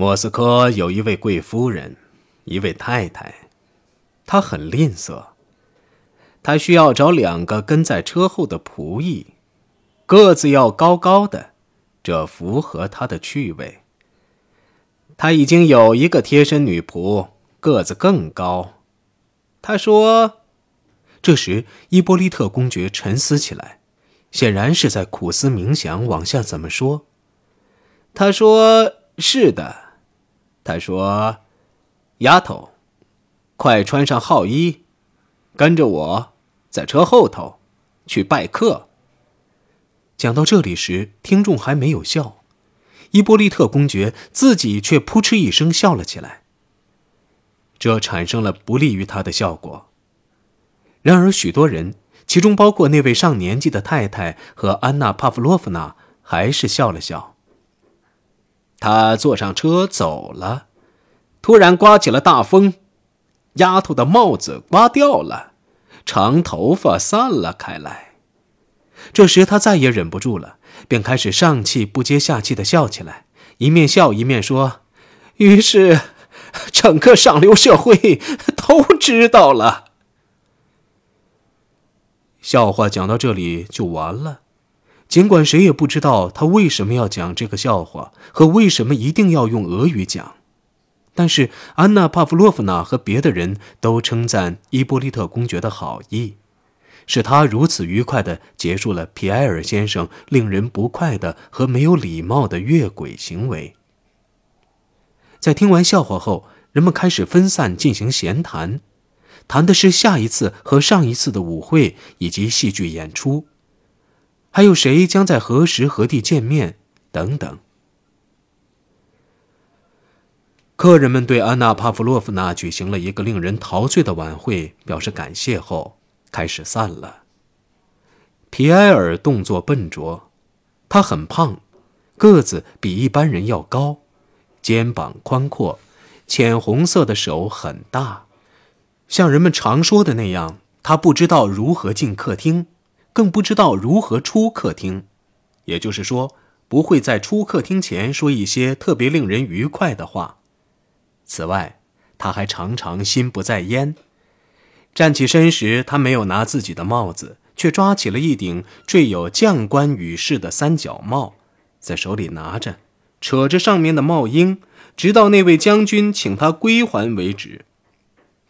莫斯科有一位贵夫人，一位太太，她很吝啬。她需要找两个跟在车后的仆役，个子要高高的，这符合她的趣味。她已经有一个贴身女仆，个子更高。她说：“这时伊波利特公爵沉思起来，显然是在苦思冥想，往下怎么说。”他说：“是的。”他说：“丫头，快穿上号衣，跟着我，在车后头去拜客。”讲到这里时，听众还没有笑，伊波利特公爵自己却扑哧一声笑了起来。这产生了不利于他的效果。然而，许多人，其中包括那位上年纪的太太和安娜·帕夫洛夫娜，还是笑了笑。他坐上车走了，突然刮起了大风，丫头的帽子刮掉了，长头发散了开来。这时他再也忍不住了，便开始上气不接下气的笑起来，一面笑一面说：“于是，整个上流社会都知道了。”笑话讲到这里就完了。尽管谁也不知道他为什么要讲这个笑话和为什么一定要用俄语讲，但是安娜·帕夫洛夫娜和别的人都称赞伊波利特公爵的好意，使他如此愉快地结束了皮埃尔先生令人不快的和没有礼貌的越轨行为。在听完笑话后，人们开始分散进行闲谈，谈的是下一次和上一次的舞会以及戏剧演出。还有谁将在何时何地见面？等等。客人们对安娜·帕夫洛夫娜举行了一个令人陶醉的晚会表示感谢后，开始散了。皮埃尔动作笨拙，他很胖，个子比一般人要高，肩膀宽阔，浅红色的手很大，像人们常说的那样，他不知道如何进客厅。更不知道如何出客厅，也就是说，不会在出客厅前说一些特别令人愉快的话。此外，他还常常心不在焉。站起身时，他没有拿自己的帽子，却抓起了一顶缀有将官羽饰的三角帽，在手里拿着，扯着上面的帽缨，直到那位将军请他归还为止。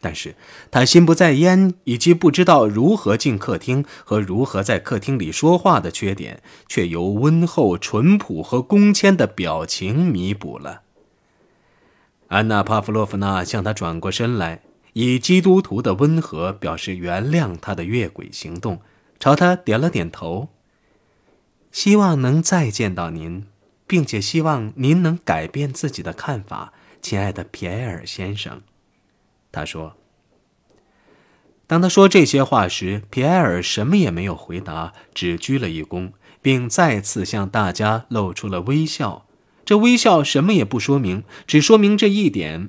但是他心不在焉，以及不知道如何进客厅和如何在客厅里说话的缺点，却由温厚、淳朴和恭谦的表情弥补了。安娜·帕夫洛夫娜向他转过身来，以基督徒的温和表示原谅他的越轨行动，朝他点了点头，希望能再见到您，并且希望您能改变自己的看法，亲爱的皮埃尔先生。他说：“当他说这些话时，皮埃尔什么也没有回答，只鞠了一躬，并再次向大家露出了微笑。这微笑什么也不说明，只说明这一点：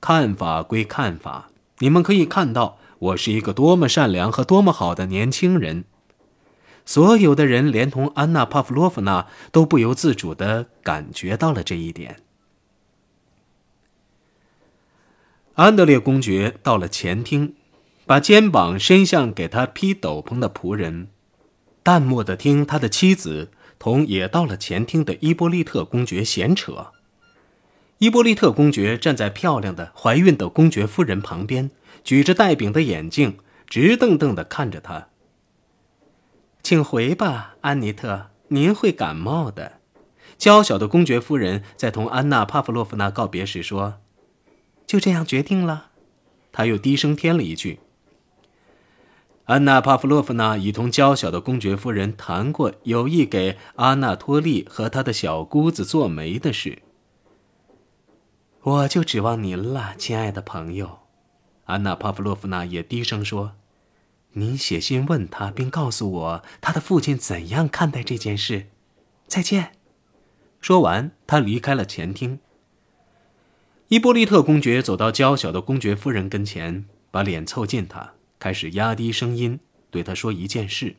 看法归看法，你们可以看到我是一个多么善良和多么好的年轻人。所有的人，连同安娜·帕夫洛夫娜，都不由自主的感觉到了这一点。”安德烈公爵到了前厅，把肩膀伸向给他披斗篷的仆人，淡漠地听他的妻子同也到了前厅的伊波利特公爵闲扯。伊波利特公爵站在漂亮的怀孕的公爵夫人旁边，举着带柄的眼镜，直瞪瞪地看着他。请回吧，安妮特，您会感冒的。娇小的公爵夫人在同安娜·帕夫洛夫娜告别时说。就这样决定了，他又低声添了一句：“安娜·帕夫洛夫娜已同娇小的公爵夫人谈过，有意给阿纳托利和他的小姑子做媒的事。”我就指望您了，亲爱的朋友，安娜·帕夫洛夫娜也低声说：“您写信问他，并告诉我他的父亲怎样看待这件事。”再见。说完，他离开了前厅。伊波利特公爵走到娇小的公爵夫人跟前，把脸凑近她，开始压低声音对她说一件事。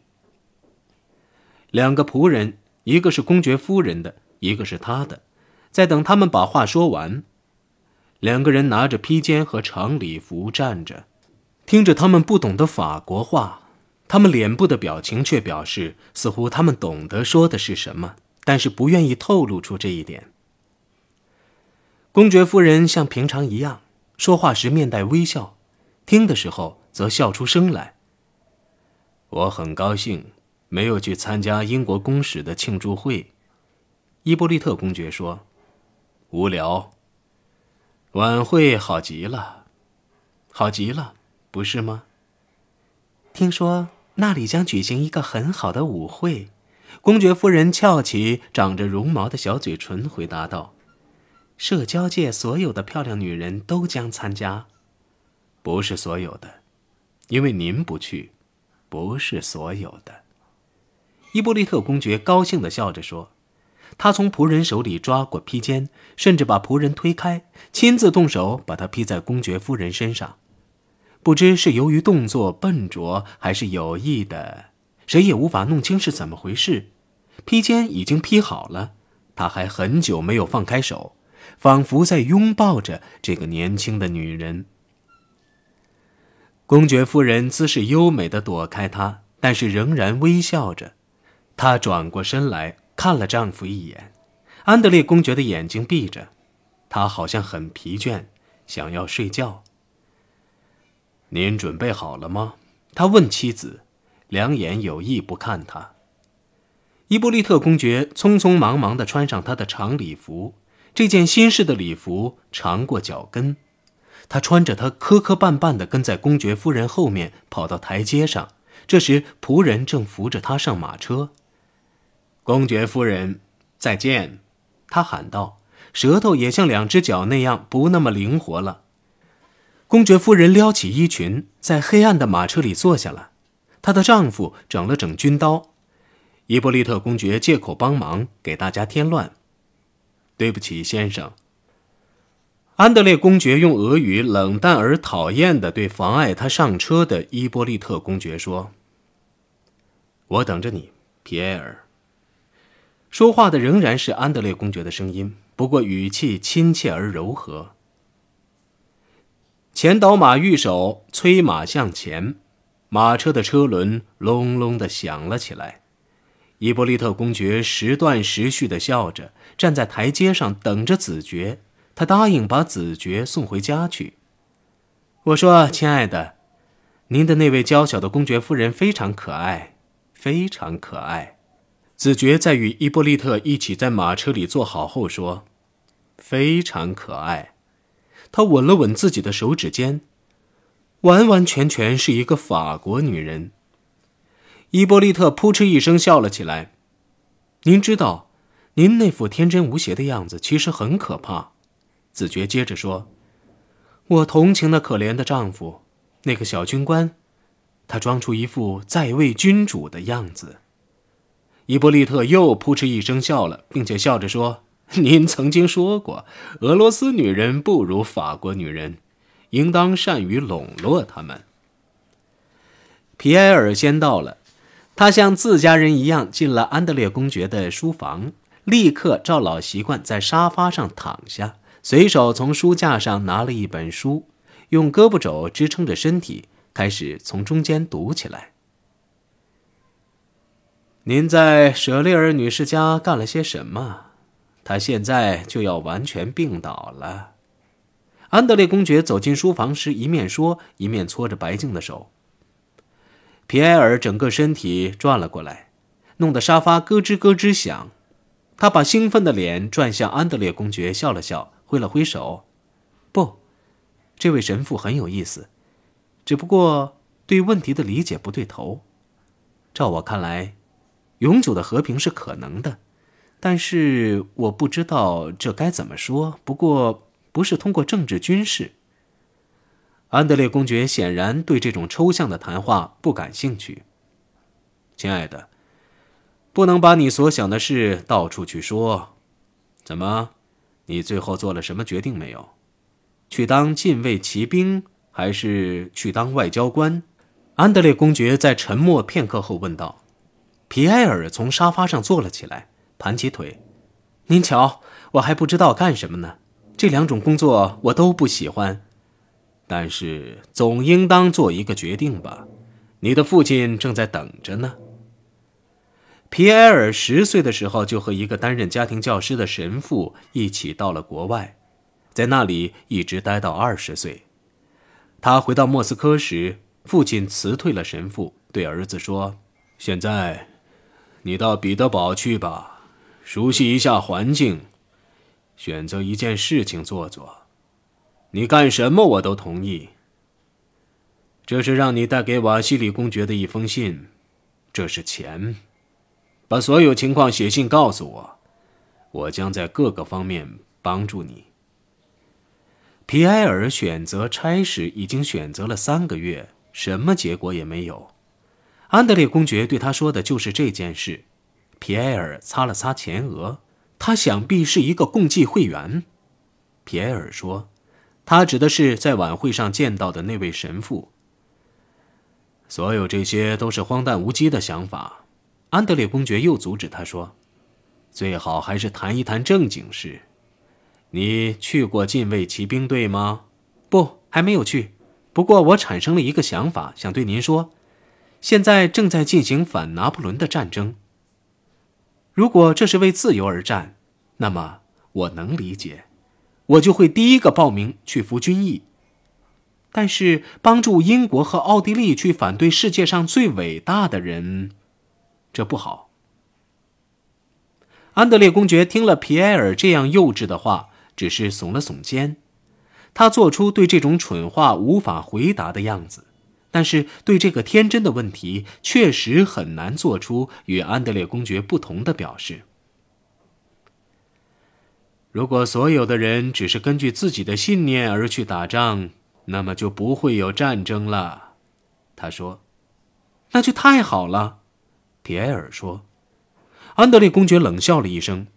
两个仆人，一个是公爵夫人的，一个是他的，在等他们把话说完。两个人拿着披肩和长礼服站着，听着他们不懂的法国话，他们脸部的表情却表示似乎他们懂得说的是什么，但是不愿意透露出这一点。公爵夫人像平常一样说话时面带微笑，听的时候则笑出声来。我很高兴没有去参加英国公使的庆祝会，伊波利特公爵说：“无聊。”晚会好极了，好极了，不是吗？听说那里将举行一个很好的舞会，公爵夫人翘起长着绒毛的小嘴唇回答道。社交界所有的漂亮女人都将参加，不是所有的，因为您不去，不是所有的。伊波利特公爵高兴的笑着说，他从仆人手里抓过披肩，甚至把仆人推开，亲自动手把它披在公爵夫人身上。不知是由于动作笨拙，还是有意的，谁也无法弄清是怎么回事。披肩已经披好了，他还很久没有放开手。仿佛在拥抱着这个年轻的女人，公爵夫人姿势优美地躲开他，但是仍然微笑着。她转过身来看了丈夫一眼，安德烈公爵的眼睛闭着，他好像很疲倦，想要睡觉。您准备好了吗？他问妻子，两眼有意不看他。伊布利特公爵匆匆忙忙地穿上他的长礼服。这件新式的礼服长过脚跟，他穿着它，磕磕绊绊地跟在公爵夫人后面跑到台阶上。这时，仆人正扶着他上马车。公爵夫人，再见！他喊道，舌头也像两只脚那样不那么灵活了。公爵夫人撩起衣裙，在黑暗的马车里坐下了。她的丈夫整了整军刀。伊波利特公爵借口帮忙，给大家添乱。对不起，先生。安德烈公爵用俄语冷淡而讨厌的对妨碍他上车的伊波利特公爵说：“我等着你，皮埃尔。”说话的仍然是安德烈公爵的声音，不过语气亲切而柔和。前导马御手催马向前，马车的车轮隆隆的响了起来。伊波利特公爵时断时续地笑着，站在台阶上等着子爵。他答应把子爵送回家去。我说：“亲爱的，您的那位娇小的公爵夫人非常可爱，非常可爱。”子爵在与伊波利特一起在马车里坐好后说：“非常可爱。”他吻了吻自己的手指尖，完完全全是一个法国女人。伊波利特扑哧一声笑了起来。您知道，您那副天真无邪的样子其实很可怕。子爵接着说：“我同情那可怜的丈夫，那个小军官，他装出一副在位君主的样子。”伊波利特又扑哧一声笑了，并且笑着说：“您曾经说过，俄罗斯女人不如法国女人，应当善于笼络她们。”皮埃尔先到了。他像自家人一样进了安德烈公爵的书房，立刻照老习惯在沙发上躺下，随手从书架上拿了一本书，用胳膊肘支撑着身体，开始从中间读起来。您在舍利尔女士家干了些什么？她现在就要完全病倒了。安德烈公爵走进书房时，一面说，一面搓着白净的手。皮埃尔整个身体转了过来，弄得沙发咯吱咯吱响。他把兴奋的脸转向安德烈公爵，笑了笑，挥了挥手。不，这位神父很有意思，只不过对问题的理解不对头。照我看来，永久的和平是可能的，但是我不知道这该怎么说。不过，不是通过政治军事。安德烈公爵显然对这种抽象的谈话不感兴趣。亲爱的，不能把你所想的事到处去说。怎么，你最后做了什么决定没有？去当禁卫骑兵，还是去当外交官？安德烈公爵在沉默片刻后问道。皮埃尔从沙发上坐了起来，盘起腿。您瞧，我还不知道干什么呢。这两种工作我都不喜欢。但是总应当做一个决定吧，你的父亲正在等着呢。皮埃尔十岁的时候就和一个担任家庭教师的神父一起到了国外，在那里一直待到二十岁。他回到莫斯科时，父亲辞退了神父，对儿子说：“现在，你到彼得堡去吧，熟悉一下环境，选择一件事情做做。”你干什么我都同意。这是让你带给瓦西里公爵的一封信，这是钱，把所有情况写信告诉我，我将在各个方面帮助你。皮埃尔选择差事已经选择了三个月，什么结果也没有。安德烈公爵对他说的就是这件事。皮埃尔擦了擦前额，他想必是一个共济会员。皮埃尔说。他指的是在晚会上见到的那位神父。所有这些都是荒诞无稽的想法。安德烈公爵又阻止他说：“最好还是谈一谈正经事。你去过禁卫骑兵队吗？不，还没有去。不过我产生了一个想法，想对您说：现在正在进行反拿破仑的战争。如果这是为自由而战，那么我能理解。”我就会第一个报名去服军役，但是帮助英国和奥地利去反对世界上最伟大的人，这不好。安德烈公爵听了皮埃尔这样幼稚的话，只是耸了耸肩，他做出对这种蠢话无法回答的样子，但是对这个天真的问题，确实很难做出与安德烈公爵不同的表示。如果所有的人只是根据自己的信念而去打仗，那么就不会有战争了，他说。那就太好了，皮埃尔说。安德烈公爵冷笑了一声。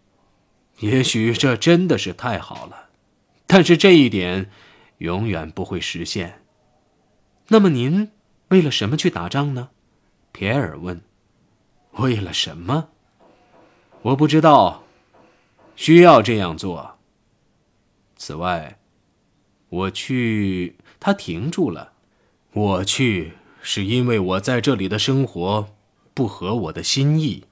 也许这真的是太好了，但是这一点永远不会实现。那么您为了什么去打仗呢？皮埃尔问。为了什么？我不知道。需要这样做。此外，我去，他停住了。我去，是因为我在这里的生活不合我的心意。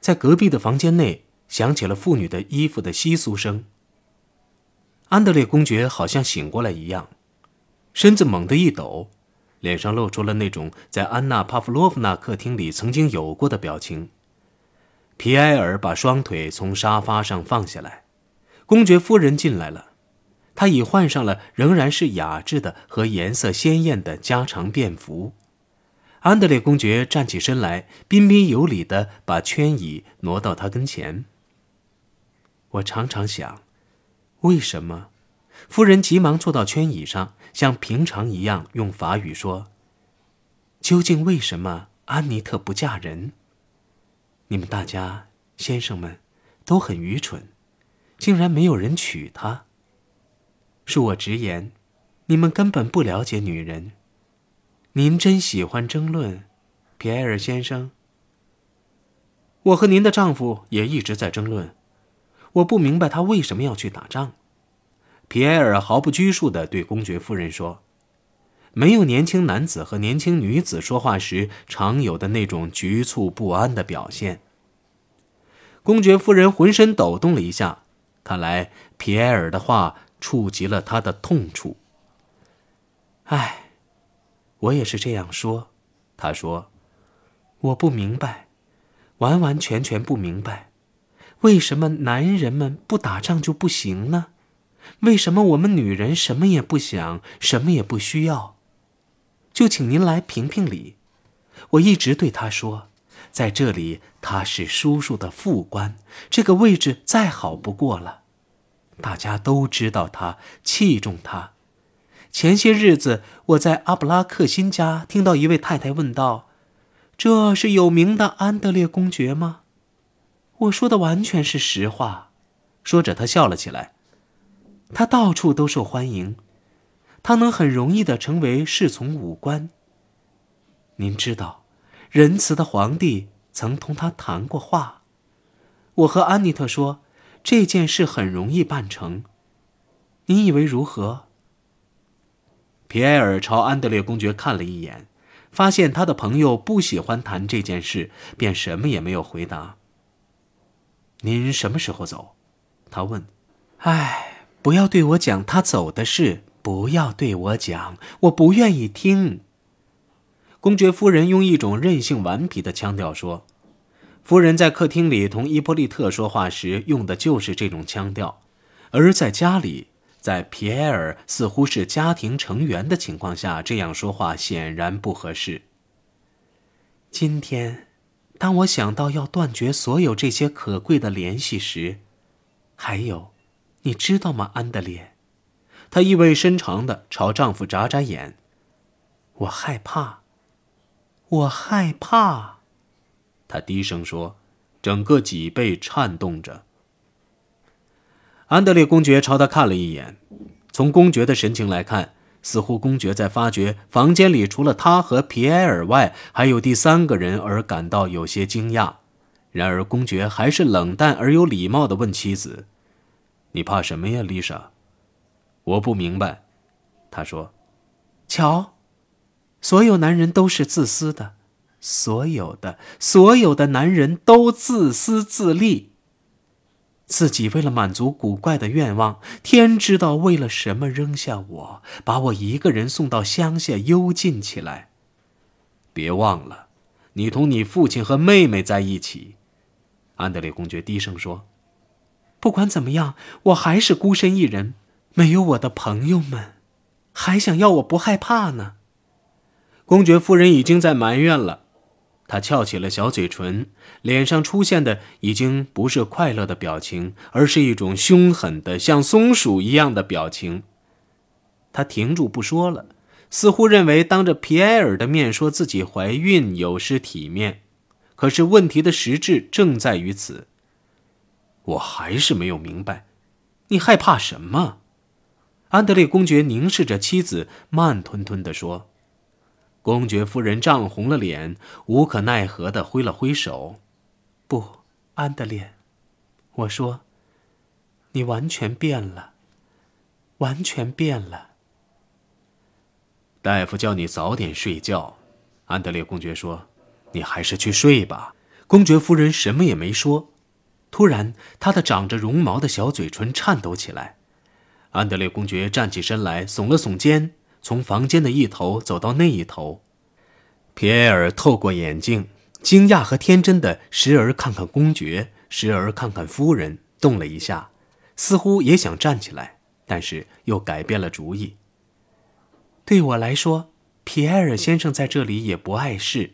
在隔壁的房间内，响起了妇女的衣服的窸窣声。安德烈公爵好像醒过来一样，身子猛地一抖，脸上露出了那种在安娜·帕夫洛夫娜客厅里曾经有过的表情。皮埃尔把双腿从沙发上放下来，公爵夫人进来了，她已换上了仍然是雅致的和颜色鲜艳的家常便服。安德烈公爵站起身来，彬彬有礼地把圈椅挪到他跟前。我常常想，为什么？夫人急忙坐到圈椅上，像平常一样用法语说：“究竟为什么安妮特不嫁人？”你们大家，先生们，都很愚蠢，竟然没有人娶她。恕我直言，你们根本不了解女人。您真喜欢争论，皮埃尔先生。我和您的丈夫也一直在争论，我不明白他为什么要去打仗。皮埃尔毫不拘束地对公爵夫人说。没有年轻男子和年轻女子说话时常有的那种局促不安的表现。公爵夫人浑身抖动了一下，看来皮埃尔的话触及了她的痛处。唉，我也是这样说，她说：“我不明白，完完全全不明白，为什么男人们不打仗就不行呢？为什么我们女人什么也不想，什么也不需要？”就请您来评评理。我一直对他说，在这里他是叔叔的副官，这个位置再好不过了。大家都知道他，器重他。前些日子我在阿布拉克辛家听到一位太太问道：“这是有名的安德烈公爵吗？”我说的完全是实话。说着，他笑了起来。他到处都受欢迎。他能很容易的成为侍从武官。您知道，仁慈的皇帝曾同他谈过话。我和安妮特说，这件事很容易办成。你以为如何？皮埃尔朝安德烈公爵看了一眼，发现他的朋友不喜欢谈这件事，便什么也没有回答。您什么时候走？他问。唉，不要对我讲他走的事。不要对我讲，我不愿意听。公爵夫人用一种任性顽皮的腔调说：“夫人在客厅里同伊波利特说话时用的就是这种腔调，而在家里，在皮埃尔似乎是家庭成员的情况下，这样说话显然不合适。”今天，当我想到要断绝所有这些可贵的联系时，还有，你知道吗，安德烈？她意味深长的朝丈夫眨眨眼，“我害怕，我害怕。”她低声说，整个脊背颤动着。安德烈公爵朝她看了一眼，从公爵的神情来看，似乎公爵在发觉房间里除了他和皮埃尔外，还有第三个人而感到有些惊讶。然而，公爵还是冷淡而有礼貌的问妻子：“你怕什么呀，丽莎？”我不明白，他说：“瞧，所有男人都是自私的，所有的所有的男人都自私自利。自己为了满足古怪的愿望，天知道为了什么扔下我，把我一个人送到乡下幽禁起来。别忘了，你同你父亲和妹妹在一起。”安德烈公爵低声说：“不管怎么样，我还是孤身一人。”没有我的朋友们，还想要我不害怕呢。公爵夫人已经在埋怨了，她翘起了小嘴唇，脸上出现的已经不是快乐的表情，而是一种凶狠的像松鼠一样的表情。她停住不说了，似乎认为当着皮埃尔的面说自己怀孕有失体面。可是问题的实质正在于此。我还是没有明白，你害怕什么？安德烈公爵凝视着妻子，慢吞吞地说：“公爵夫人涨红了脸，无可奈何地挥了挥手。不，安德烈，我说，你完全变了，完全变了。大夫叫你早点睡觉。”安德烈公爵说：“你还是去睡吧。”公爵夫人什么也没说。突然，她的长着绒毛的小嘴唇颤抖起来。安德烈公爵站起身来，耸了耸肩，从房间的一头走到那一头。皮埃尔透过眼镜，惊讶和天真的时而看看公爵，时而看看夫人，动了一下，似乎也想站起来，但是又改变了主意。对我来说，皮埃尔先生在这里也不碍事。”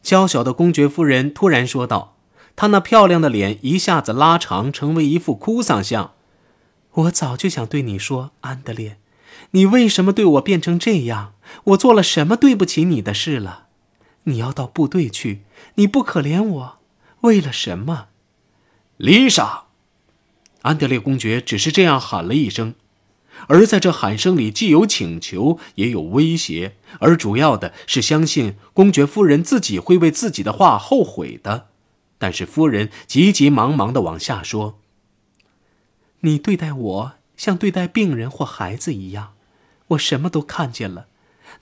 娇小的公爵夫人突然说道，她那漂亮的脸一下子拉长，成为一副哭丧相。我早就想对你说，安德烈，你为什么对我变成这样？我做了什么对不起你的事了？你要到部队去，你不可怜我，为了什么？丽莎，安德烈公爵只是这样喊了一声，而在这喊声里既有请求，也有威胁，而主要的是相信公爵夫人自己会为自己的话后悔的。但是夫人急急忙忙的往下说。你对待我像对待病人或孩子一样，我什么都看见了。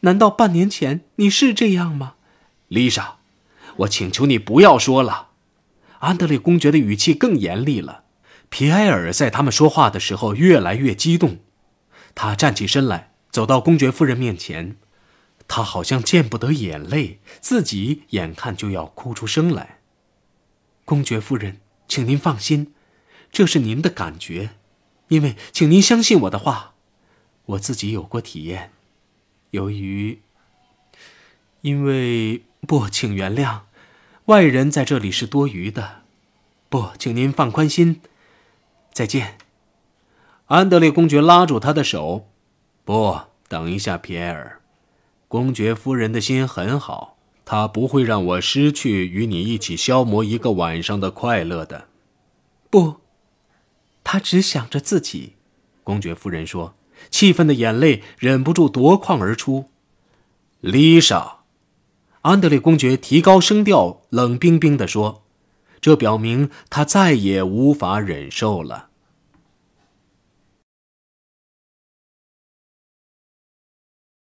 难道半年前你是这样吗，丽莎？我请求你不要说了。安德烈公爵的语气更严厉了。皮埃尔在他们说话的时候越来越激动，他站起身来，走到公爵夫人面前。他好像见不得眼泪，自己眼看就要哭出声来。公爵夫人，请您放心。这是您的感觉，因为，请您相信我的话，我自己有过体验。由于，因为不，请原谅，外人在这里是多余的。不，请您放宽心。再见，安德烈公爵拉住他的手。不，等一下，皮埃尔，公爵夫人的心很好，她不会让我失去与你一起消磨一个晚上的快乐的。不。他只想着自己，公爵夫人说，气愤的眼泪忍不住夺眶而出。丽莎，安德烈公爵提高声调，冷冰冰地说：“这表明他再也无法忍受了。”